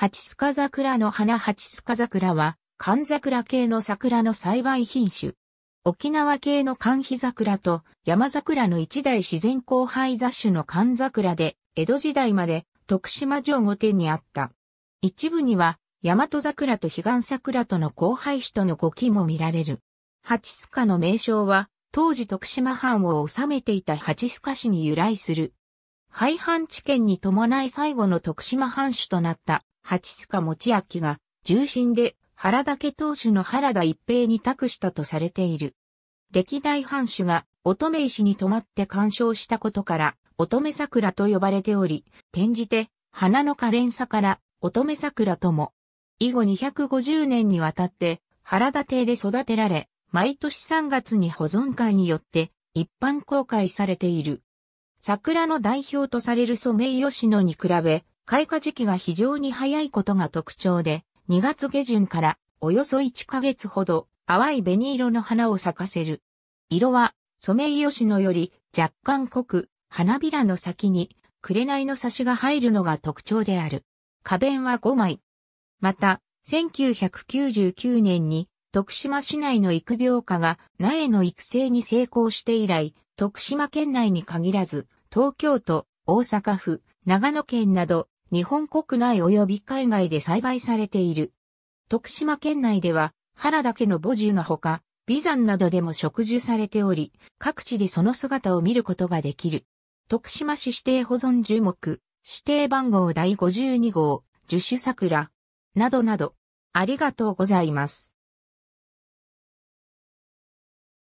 ハチスカ桜の花ハチスカ桜は、寒桜系の桜の栽培品種。沖縄系の寒肥桜と山桜の一大自然交配雑種の寒桜で、江戸時代まで徳島城御殿にあった。一部には、大和桜と彼岸桜との交配種との語機も見られる。ハチスカの名称は、当時徳島藩を治めていたハチスカ氏に由来する。廃藩置県に伴い最後の徳島藩主となった八須賀持明が重臣で原田家当主の原田一平に託したとされている。歴代藩主が乙女石に泊まって鑑賞したことから乙女桜と呼ばれており、転じて花の可憐さから乙女桜とも。以後250年にわたって原田邸で育てられ、毎年3月に保存会によって一般公開されている。桜の代表とされるソメイヨシノに比べ、開花時期が非常に早いことが特徴で、2月下旬からおよそ1ヶ月ほど淡い紅色の花を咲かせる。色はソメイヨシノより若干濃く、花びらの先に紅の差しが入るのが特徴である。花弁は5枚。また、1999年に徳島市内の育苗家が苗の育成に成功して以来、徳島県内に限らず、東京都、大阪府、長野県など、日本国内及び海外で栽培されている。徳島県内では、原岳の母樹のほか、美山などでも植樹されており、各地でその姿を見ることができる。徳島市指定保存樹木、指定番号第52号、樹種桜、などなど、ありがとうございます。